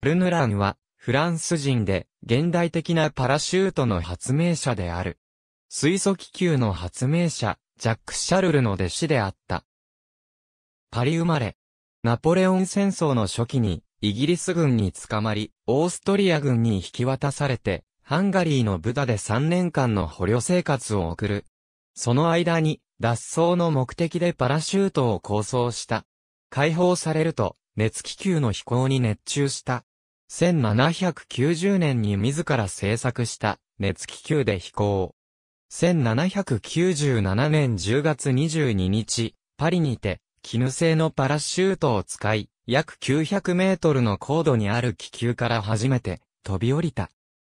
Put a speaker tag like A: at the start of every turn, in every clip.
A: ルヌランは、フランス人で、現代的なパラシュートの発明者である。水素気球の発明者、ジャック・シャルルの弟子であった。パリ生まれ。ナポレオン戦争の初期に、イギリス軍に捕まり、オーストリア軍に引き渡されて、ハンガリーのブダで3年間の捕虜生活を送る。その間に、脱走の目的でパラシュートを構想した。解放されると、熱気球の飛行に熱中した。1790年に自ら製作した熱気球で飛行。1797年10月22日、パリにて、絹製のパラシュートを使い、約900メートルの高度にある気球から初めて飛び降りた。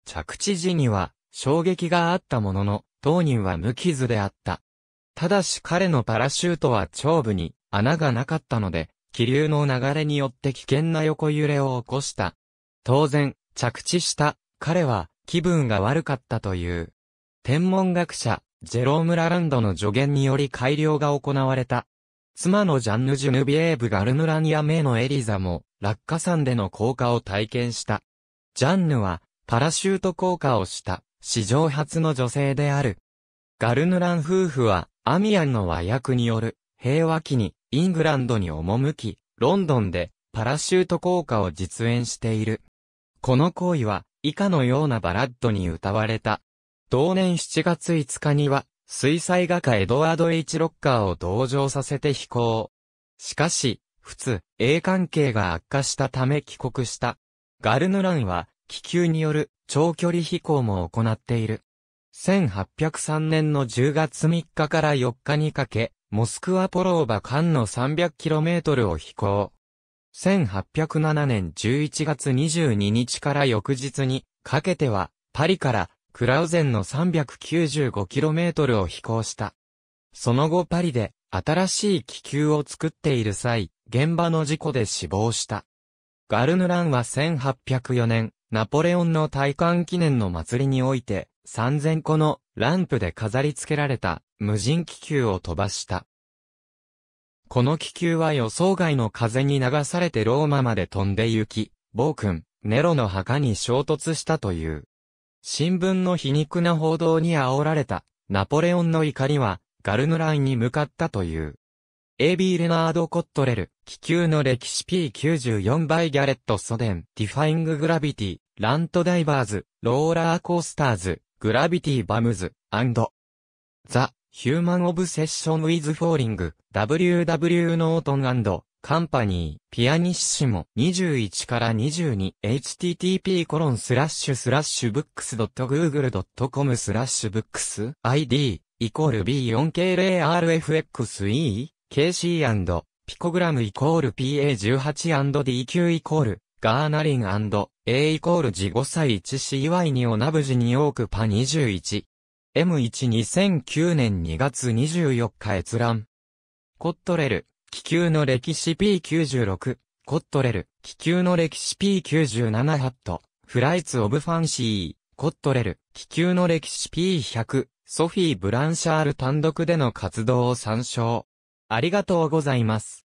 A: 着地時には衝撃があったものの、当人は無傷であった。ただし彼のパラシュートは頂部に穴がなかったので、気流の流れによって危険な横揺れを起こした当然、着地した、彼は、気分が悪かったという。天文学者、ジェローム・ラランドの助言により改良が行われた。妻のジャンヌ・ジュヌビエーブ・ガルヌラニア・メのエリザも、落下山での降下を体験した。ジャンヌは、パラシュート降下をした、史上初の女性である。ガルヌラン夫婦は、アミアンの和訳による、平和期に、イングランドに赴き、ロンドンで、パラシュート降下を実演している。この行為は、以下のようなバラッドに歌われた。同年7月5日には、水彩画家エドワード・エイチ・ロッカーを同乗させて飛行。しかし、普通、英関係が悪化したため帰国した。ガルヌランは、気球による長距離飛行も行っている。1803年の10月3日から4日にかけ、モスクワポローバ間の 300km を飛行。1807年11月22日から翌日にかけては、パリからクラウゼンの 395km を飛行した。その後パリで新しい気球を作っている際、現場の事故で死亡した。ガルヌランは1804年、ナポレオンの戴冠記念の祭りにおいて、3000個のランプで飾り付けられた無人気球を飛ばした。この気球は予想外の風に流されてローマまで飛んで行き、暴君、ネロの墓に衝突したという。新聞の皮肉な報道に煽られた、ナポレオンの怒りは、ガルヌラインに向かったという。AB レナード・コットレル、気球の歴史 P94 バイギャレット・ソデン、ディファイング・グラビティ、ラント・ダイバーズ、ローラー・コースターズ、グラビティ・バムズ、アンド、ザ・ヒューマン・オブセッション・ウィズ・フォーリング、W.W. ノートンカンパニー、ピアニッシモ、21から22、http コロンスラッシュスラッシュブックス .google.com スラッシュブックス ID、イコール b 4 k a r f x e KC& ピコグラムイコール PA18&DQ イコール、ガーナリン &A イコール字5歳1 c y にオナブジにオークパ21。M12009 年2月24日閲覧。コットレル、気球の歴史 P96、コットレル、気球の歴史 P97 ハット、フライツオブファンシー、コットレル、気球の歴史 P100、ソフィー・ブランシャール単独での活動を参照。ありがとうございます。